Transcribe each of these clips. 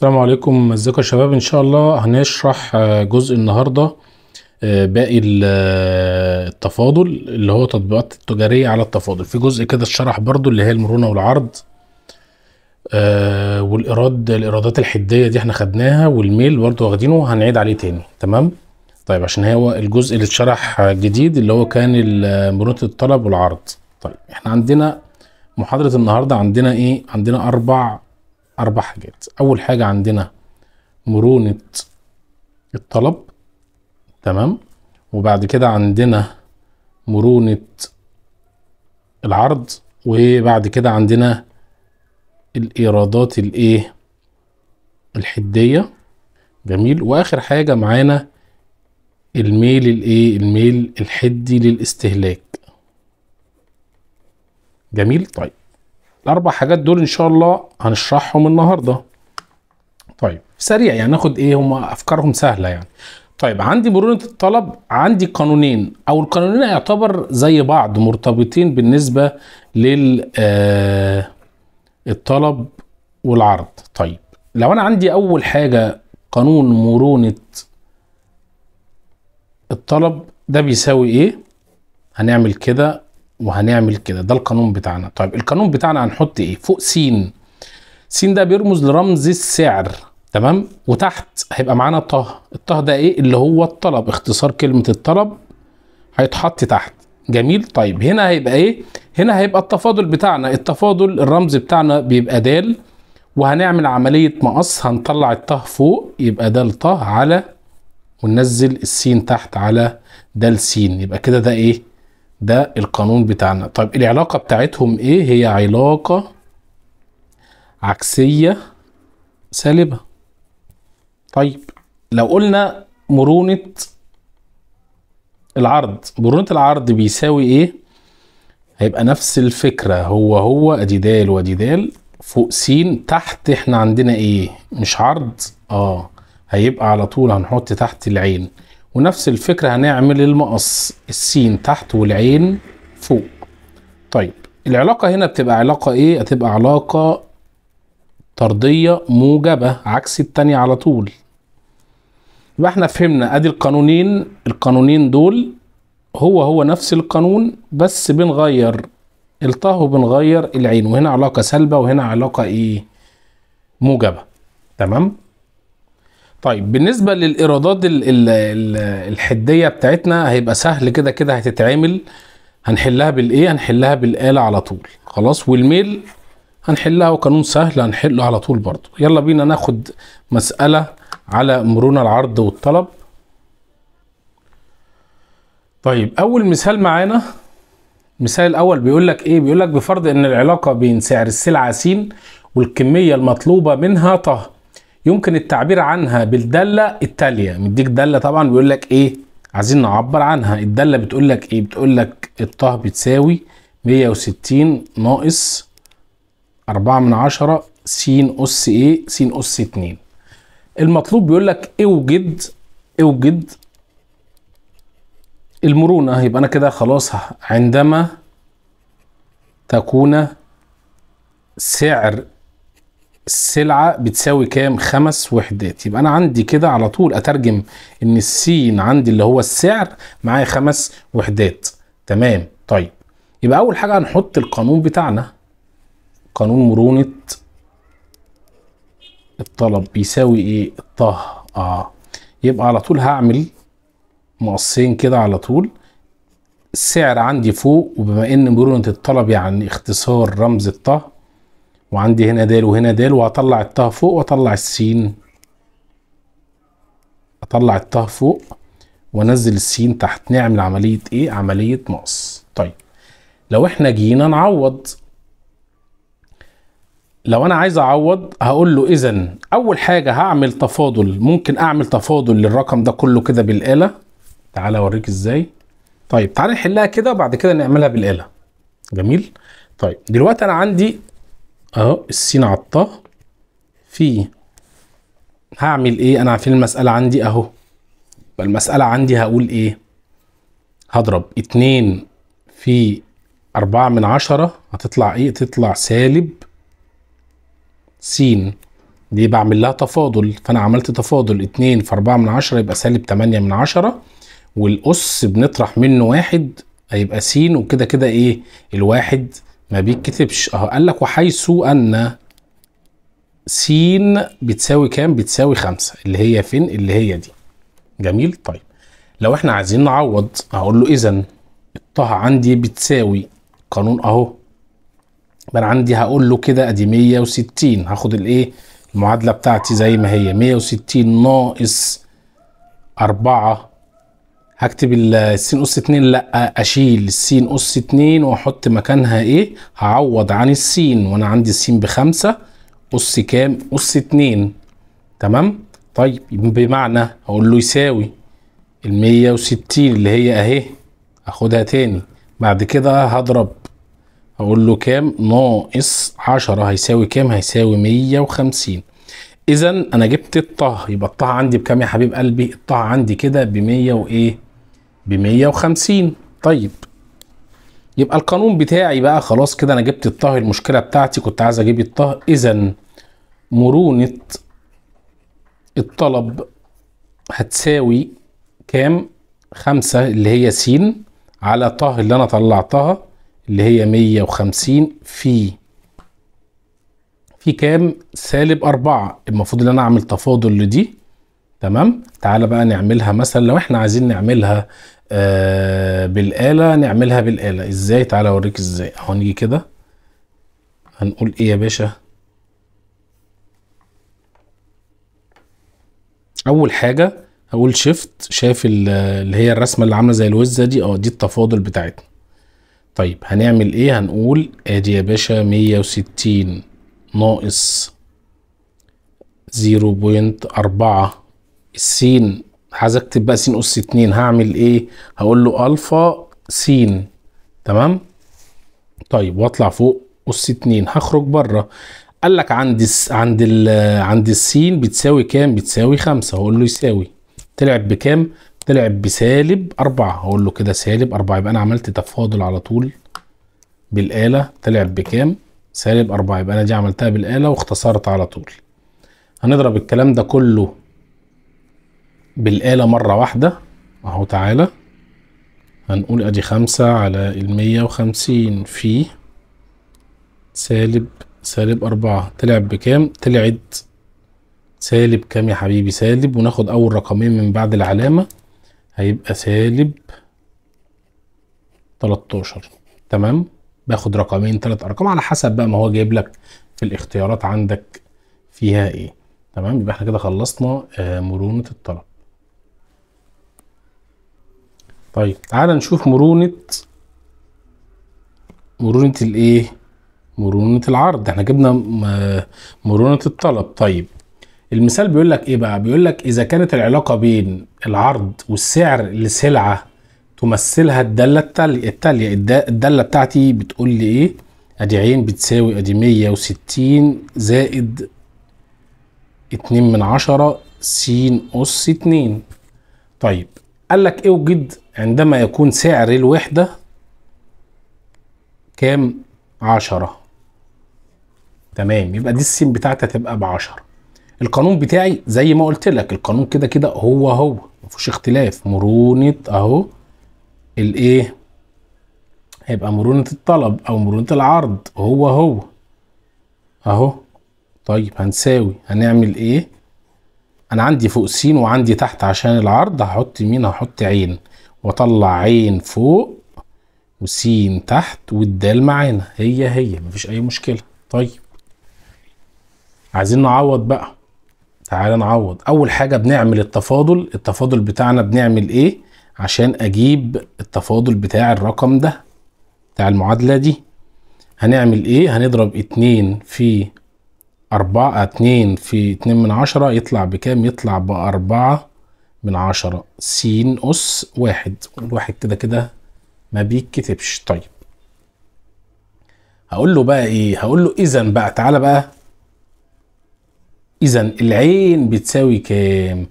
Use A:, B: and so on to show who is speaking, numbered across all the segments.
A: السلام عليكم ازيكم يا شباب ان شاء الله هنشرح آه، جزء النهارده آه، باقي آه، التفاضل اللي هو تطبيقات التجاريه على التفاضل في جزء كده اتشرح برضو اللي هي المرونه والعرض والايراد الايرادات الحديه دي احنا خدناها والميل برضو واخدينه هنعيد عليه تاني تمام طيب عشان هو الجزء اللي اتشرح جديد اللي هو كان مرونه الطلب والعرض طيب احنا عندنا محاضره النهارده عندنا ايه عندنا اربع أربع حاجات أول حاجة عندنا مرونة الطلب تمام وبعد كده عندنا مرونة العرض وبعد كده عندنا الإيرادات الإيه الحدية جميل وآخر حاجة معانا الميل الإيه الميل الحدي للاستهلاك جميل طيب الاربع حاجات دول ان شاء الله هنشرحهم النهارده طيب سريع يعني ناخد ايه هم افكارهم سهله يعني طيب عندي مرونه الطلب عندي قانونين او القانونين يعتبر زي بعض مرتبطين بالنسبه لل آه، الطلب والعرض طيب لو انا عندي اول حاجه قانون مرونه الطلب ده بيساوي ايه هنعمل كده وهنعمل كده ده القانون بتاعنا طيب القانون بتاعنا هنحط ايه فوق س س ده بيرمز لرمز السعر تمام وتحت هيبقى معانا طه الطه ده ايه اللي هو الطلب اختصار كلمه الطلب هيتحط تحت جميل طيب هنا هيبقى ايه هنا هيبقى التفاضل بتاعنا التفاضل الرمز بتاعنا بيبقى د وهنعمل عملية مقص هنطلع الطه فوق يبقى دال طه على وننزل السين تحت على دال سين يبقى كده ده ايه ده القانون بتاعنا طيب العلاقة بتاعتهم ايه هي علاقة عكسية سالبة طيب لو قلنا مرونة العرض مرونة العرض بيساوي ايه هيبقى نفس الفكرة هو هو ادي دال وادي دال فوق س تحت احنا عندنا ايه مش عرض اه هيبقى على طول هنحط تحت العين ونفس الفكرة هنعمل المقص السين تحت والعين فوق طيب العلاقة هنا بتبقى علاقة ايه؟ هتبقى علاقة طردية موجبة عكس التانية على طول يبقى احنا فهمنا ادي القانونين القانونين دول هو هو نفس القانون بس بنغير الطه وبنغير العين وهنا علاقة سلبة وهنا علاقة ايه؟ موجبة تمام؟ طيب بالنسبة للإيرادات الحدية بتاعتنا هيبقى سهل كده كده هتتعمل هنحلها بالإيه؟ هنحلها بالآلة على طول خلاص والميل هنحلها وقانون سهل هنحله على طول برضو يلا بينا ناخد مسألة على مرونة العرض والطلب طيب أول مثال معانا المثال الأول بيقول لك إيه؟ بيقول لك بفرض إن العلاقة بين سعر السلعة س والكمية المطلوبة منها طه يمكن التعبير عنها بالدالة التالية مديك دالة طبعا بيقول لك ايه عايزين نعبر عنها الدالة بتقول لك ايه بتقول لك الطه بتساوي 160 ناقص 4 من 10 س أس ايه س أس 2 المطلوب بيقول لك اوجد اوجد المرونة يبقى أنا كده خلاص عندما تكون سعر السلعه بتساوي كام خمس وحدات يبقى انا عندي كده على طول اترجم ان السين عندي اللي هو السعر معايا خمس وحدات تمام طيب يبقى اول حاجه هنحط القانون بتاعنا قانون مرونه الطلب بيساوي ايه الطه اه يبقى على طول هعمل مقصين كده على طول السعر عندي فوق وبما ان مرونه الطلب يعني اختصار رمز الطه وعندي هنا د وهنا د وهطلع الطا فوق واطلع السين اطلع الطا فوق وانزل السين تحت نعمل عمليه ايه عمليه نقص طيب لو احنا جينا نعوض لو انا عايز اعوض هقول له اذا اول حاجه هعمل تفاضل ممكن اعمل تفاضل للرقم ده كله كده بالاله تعالى اوريك ازاي طيب تعالى نحلها كده وبعد كده نعملها بالاله جميل طيب دلوقتي انا عندي اهو السين عطاه في هعمل ايه انا في المسألة عندي اهو فالمسألة عندي هقول ايه هضرب اتنين في أربعة من عشرة هتطلع ايه تطلع سالب س دي بعمل لها تفاضل فانا عملت تفاضل اتنين في أربعة من عشرة يبقى سالب تمانية من عشرة والأس بنطرح منه واحد هيبقى س وكده كده ايه الواحد ما بيتكتبش اهو قال لك وحيث ان س بتساوي كام بتساوي خمسة اللي هي فين اللي هي دي جميل طيب لو احنا عايزين نعوض هقول له اذا الطه عندي بتساوي قانون اهو يبقى انا عندي هقول له كده ادي 160 هاخد الايه المعادله بتاعتي زي ما هي 160 ناقص 4 هكتب السين اس 2 لا اشيل السين اس 2 واحط مكانها ايه هعوض عن السين وانا عندي السين بخمسة اس كام اس 2 تمام طيب بمعنى هقول له يساوي ال 160 اللي هي اهي اخدها تاني بعد كده هضرب هقول له كام ناقص 10 هيساوي كام هيساوي 150 اذا انا جبت الطه يبقى الطه عندي بكام يا حبيب قلبي الطه عندي كده ب 100 وايه ب 150 طيب يبقى القانون بتاعي بقى خلاص كده انا جبت الطه المشكله بتاعتي كنت عايز اجيب الطه اذا مرونه الطلب هتساوي كام خمسة اللي هي س على طه اللي انا طلعتها اللي هي 150 في في كام سالب أربعة المفروض ان انا اعمل تفاضل لدي تمام تعال بقى نعملها مثلا لو احنا عايزين نعملها آه بالآلة نعملها بالآلة ازاي تعال اوريك ازاي اهو نيجي كده هنقول ايه يا باشا اول حاجة هقول شيفت شايف اللي هي الرسمة اللي عاملة زي الوزة دي اه دي التفاضل بتاعتنا طيب هنعمل ايه هنقول ادي يا باشا مية وستين ناقص زيرو بوينت أربعة السين عايز اكتب بقى سين اس 2 هعمل ايه هقول له الفا سين تمام طيب واطلع فوق اس 2 هخرج بره قال لك عند الس... عند ال... عند السين بتساوي كام بتساوي 5 هقول له يساوي طلع بكام طلع بسالب 4 هقول له كده سالب 4 يبقى انا عملت تفاضل على طول بالآلة طلع بكام سالب 4 يبقى انا دي عملتها بالآلة واختصرت على طول هنضرب الكلام ده كله بالآلة مرة واحدة اهو تعالى هنقول ادي خمسة على المية وخمسين في سالب سالب أربعة طلع بكام؟ طلعت سالب كام يا حبيبي؟ سالب وناخد أول رقمين من بعد العلامة هيبقى سالب تلتاشر تمام؟ باخد رقمين تلات أرقام على حسب بقى ما هو جايب لك في الاختيارات عندك فيها إيه تمام؟ يبقى احنا كده خلصنا آه، مرونة الطلب طيب تعالى نشوف مرونة مرونة الايه مرونة العرض احنا جبنا مرونة الطلب طيب المثال بيقول لك ايه بقى بيقول لك اذا كانت العلاقة بين العرض والسعر لسلعة تمثلها الدالة التالية الدالة بتاعتي بتقول لي ايه ادي عين بتساوي ادي 160 زائد اتنين من عشرة س اس اتنين طيب قال لك اوجد إيه عندما يكون سعر الوحدة كام عشرة تمام يبقى دي السين بتاعتها تبقى بعشرة القانون بتاعي زي ما قلت لك القانون كده كده هو هو مفيش اختلاف مرونة اهو الايه هيبقى مرونة الطلب او مرونة العرض هو هو اهو طيب هنساوي هنعمل ايه انا عندي فوق س وعندي تحت عشان العرض هحط مين هحط عين واطلع عين فوق وسين تحت والدال معانا هي هي مفيش اي مشكله طيب عايزين نعوض بقى تعالى نعوض اول حاجه بنعمل التفاضل التفاضل بتاعنا بنعمل ايه عشان اجيب التفاضل بتاع الرقم ده بتاع المعادله دي هنعمل ايه هنضرب اتنين في أربعة اتنين في اتنين من عشرة يطلع بكام يطلع بأربعة من عشرة س أس واحد والواحد كده كده ما بيتكتبش طيب هقول له بقى ايه هقول له اذا بقى تعالى بقى اذا العين بتساوي كام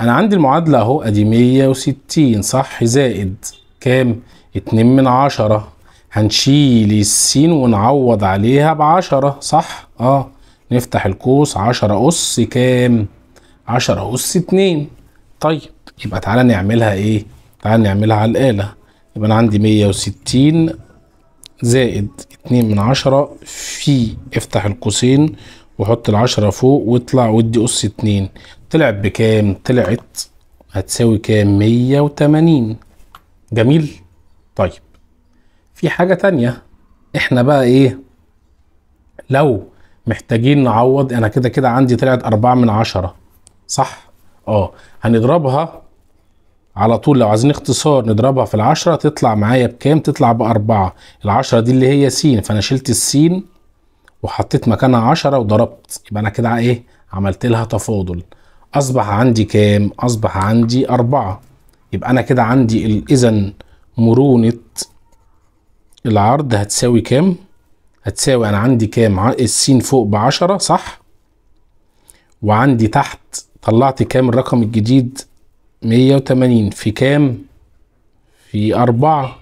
A: انا عندي المعادله اهو ادي 160 صح زائد كام اتنين من عشرة هنشيل السين ونعوض عليها بعشرة صح اه نفتح القوس عشرة أس كام عشرة أس اتنين طيب يبقى تعالى نعملها ايه تعالى نعملها على الآلة يبقى أنا عندي 160 زائد 2 من 10 في افتح القوسين وحط العشرة فوق واطلع ودي قص 2 طلعت بكام؟ طلعت هتساوي كام؟ 180 جميل؟ طيب في حاجة تانية احنا بقى ايه؟ لو محتاجين نعوض انا كده كده عندي طلعت 4 من 10 صح؟ اه هنضربها على طول لو عايزين اختصار نضربها في العشرة تطلع معايا بكام تطلع بأربعة العشرة دي اللي هي سين فأنا شلت السين وحطيت مكانها عشرة وضربت يبقى أنا كده إيه عملت لها تفاضل أصبح عندي كام أصبح عندي أربعة يبقى أنا كده عندي إذا مرونة العرض هتساوي كام هتساوي أنا عندي كام السين فوق بعشرة صح وعندي تحت طلعت كام الرقم الجديد 180 في كام في أربعة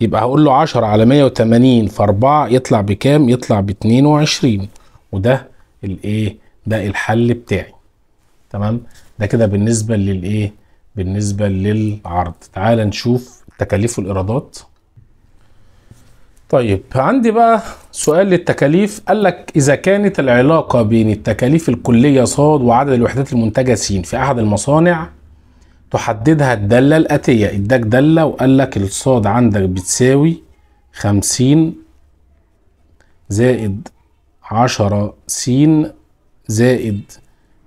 A: يبقى هقول له 10 على 180 في 4 يطلع بكام يطلع ب 22 وده الايه ده الحل بتاعي تمام ده كده بالنسبه للايه بالنسبه للعرض تعال نشوف تكاليف الايرادات طيب عندي بقى سؤال للتكاليف قال لك اذا كانت العلاقه بين التكاليف الكليه ص وعدد الوحدات المنتجه س في احد المصانع تحددها الداله الاتيه اداك داله وقال لك الصاد عندك بتساوي 50 زائد 10 س زائد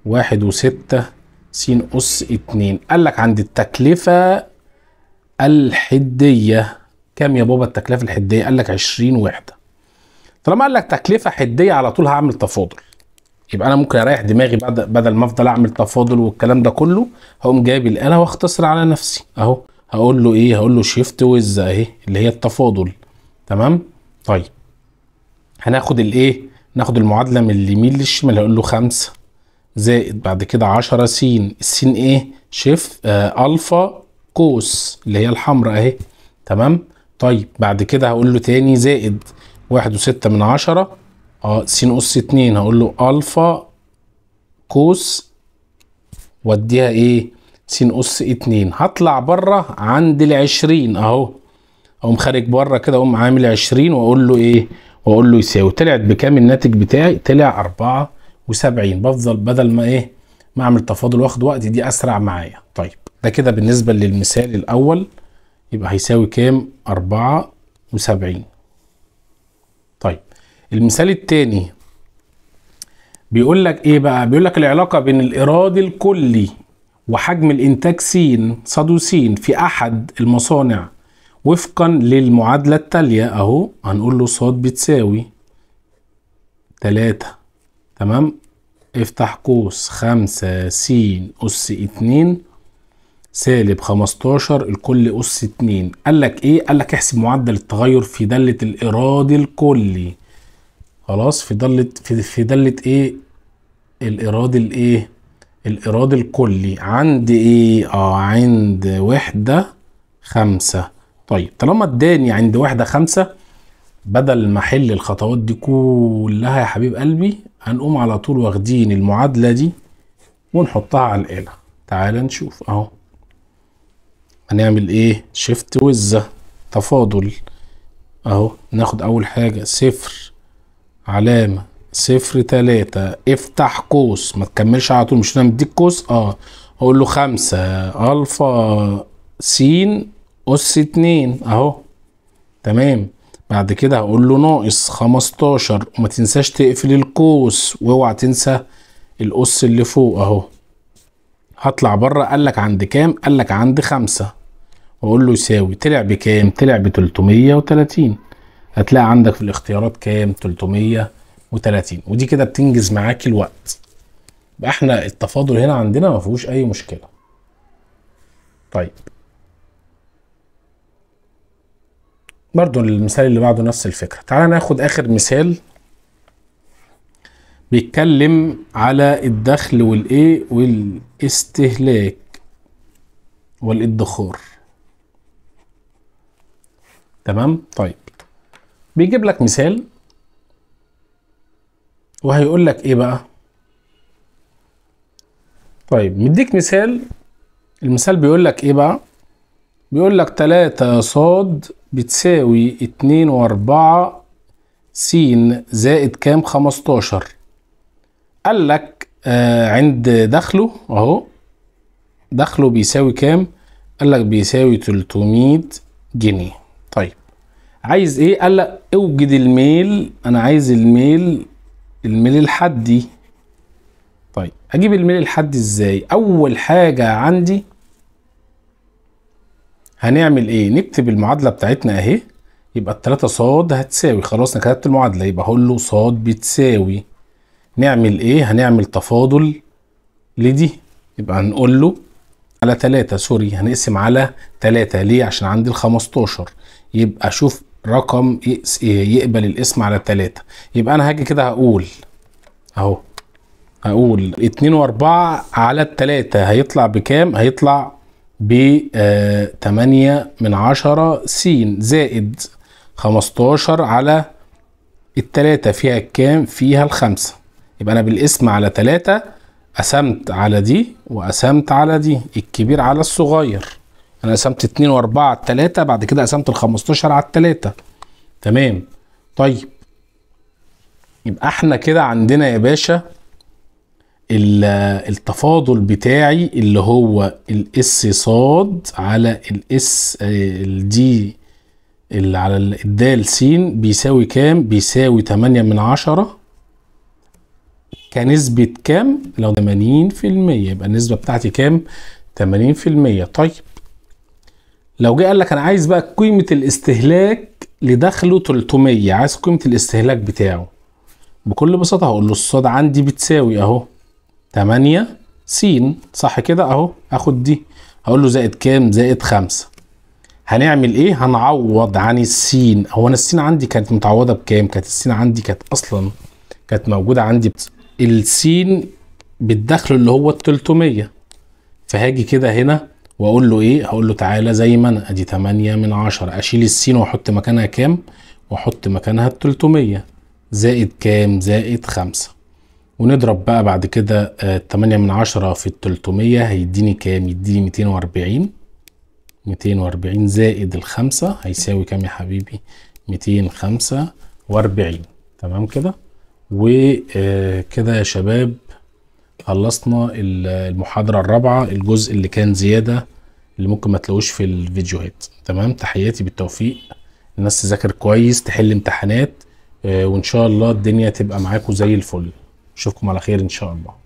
A: واحد وستة س أس اتنين قال لك عند التكلفة الحدية كام يا بابا التكلفه الحديه قال لك 20 وحده طالما قال لك تكلفه حديه على طول هعمل تفاضل يبقى انا ممكن اريح دماغي بدل ما افضل اعمل تفاضل والكلام ده كله هقوم جايب الاله واختصر على نفسي اهو هقول له ايه هقول له شيفت ويز اهي اللي هي التفاضل تمام طيب هناخد الايه ناخد المعادله من اليمين للشمال هقول له 5 زائد بعد كده 10 س س ايه شيف آه الفا كوس اللي هي الحمراء اهي تمام طيب بعد كده هقول له تاني زائد واحد وستة من عشرة اه س اس اتنين هقول له الفا كوس واديها ايه س اس اتنين هطلع بره عند العشرين اهو اقوم خارج بره كده اقوم عامل عشرين واقول له ايه واقول له يساوي طلعت بكام الناتج بتاعي طلع أربعة وسبعين بفضل بدل ما ايه ما اعمل تفاضل واخد وقت دي اسرع معايا طيب ده كده بالنسبه للمثال الاول يبقى هيساوي كام أربعة وسبعين طيب المثال التاني بيقول لك ايه بقى بيقول لك العلاقة بين الإيراد الكلي وحجم الإنتاج س ص في أحد المصانع وفقا للمعادلة التالية أهو هنقول له ص بتساوي تلاتة تمام افتح قوس خمسة س أس اتنين سالب 15 الكل أس 2 قال لك إيه؟ قال لك احسب معدل التغير في دالة الإرادي الكلي خلاص في دالة في, في دالة إيه؟ الإرادي الإيه؟ الإرادي الكلي عند إيه؟ آه عند وحدة خمسة طيب طالما اداني عند وحدة خمسة بدل ما احل الخطوات دي كلها يا حبيب قلبي هنقوم على طول واخدين المعادلة دي ونحطها على الآلة تعال نشوف اهو هنعمل ايه شيفت وزة تفاضل اهو ناخد اول حاجة صفر علامة صفر تلاتة افتح قوس ما تكملش على طول مش انا مديك قوس اه اقول له خمسة الفا س اس اتنين اهو تمام بعد كده هقول له ناقص خمستاشر وما تنساش تقفل القوس واوعى تنسى القوس اللي فوق اهو هطلع بره قالك عند كام قالك عند خمسة واقول له يساوي طلع بكام طلع ب 330 هتلاقي عندك في الاختيارات كام 330 ودي كده بتنجز معاك الوقت يبقى احنا التفاضل هنا عندنا ما فيهوش اي مشكله طيب برضو المثال اللي بعده نفس الفكره تعال ناخد اخر مثال بيتكلم على الدخل والايه والاستهلاك والادخار تمام طيب بيجيب لك مثال وهيقول لك ايه بقى طيب مديك مثال المثال بيقول لك ايه بقى بيقول لك 3 صاد بتساوي 2 و4 س زائد كام 15 قال لك آه عند دخله اهو دخله بيساوي كام قال لك بيساوي 300 جنيه طيب عايز ايه قال لك اوجد الميل انا عايز الميل الميل الحدي طيب اجيب الميل الحدي ازاي اول حاجه عندي هنعمل ايه نكتب المعادله بتاعتنا اهي يبقى التلاتة صاد هتساوي خلاص انا كتبت المعادله يبقى هقول له صاد بتساوي نعمل ايه هنعمل تفاضل لدي يبقى هنقول له على تلاتة سوري هنقسم على تلاتة ليه عشان عندي الخمستاشر يبقى شوف رقم إيه، يقبل الاسم على ثلاثة يبقى انا هاجي كده هقول اهو هقول اتنين واربعة على التلاتة هيطلع بكام هيطلع ب آه، تمانية من عشرة س زائد خمستاشر على التلاتة فيها الكام فيها الخمسة يبقى انا بالاسم على تلاتة قسمت على دي وقسمت على دي الكبير على الصغير انا قسمت 2 و4 على 3 بعد كده قسمت ال 15 على 3 تمام طيب يبقى احنا كده عندنا يا باشا التفاضل بتاعي اللي هو الاس ص على الاس الدي اللي على الدال س بيساوي كام؟ بيساوي 8 من 10 كنسبة كام؟ لو 80% يبقى النسبة بتاعتي كام؟ 80% طيب لو جه قال لك انا عايز بقى قيمه الاستهلاك لدخله 300 عايز قيمه الاستهلاك بتاعه بكل بساطه هقول له الصاد عندي بتساوي اهو 8 س صح كده اهو اخد دي هقول له زائد كام زائد 5 هنعمل ايه هنعوض عن السين هو انا السين عندي كانت متعوضه بكام كانت السين عندي كانت اصلا كانت موجوده عندي السين بالدخل اللي هو ال 300 فهاجي كده هنا واقول له ايه هقول له تعالى زي ما انا ادي 8 من 10 اشيل السين واحط مكانها كام واحط مكانها ال 300 زائد كام زائد 5 ونضرب بقى بعد كده 8 آه، من 10 في ال 300 هيديني كام يديني 240 240 زائد ال 5 هيساوي كام يا حبيبي 245 تمام كده وكده آه، يا شباب خلصنا المحاضرة الرابعة الجزء اللي كان زيادة اللي ممكن ما تلاقوش في الفيديوهات تمام تحياتي بالتوفيق الناس تذاكر كويس تحل امتحانات آه، وان شاء الله الدنيا تبقى معاكم زي الفل اشوفكم على خير ان شاء الله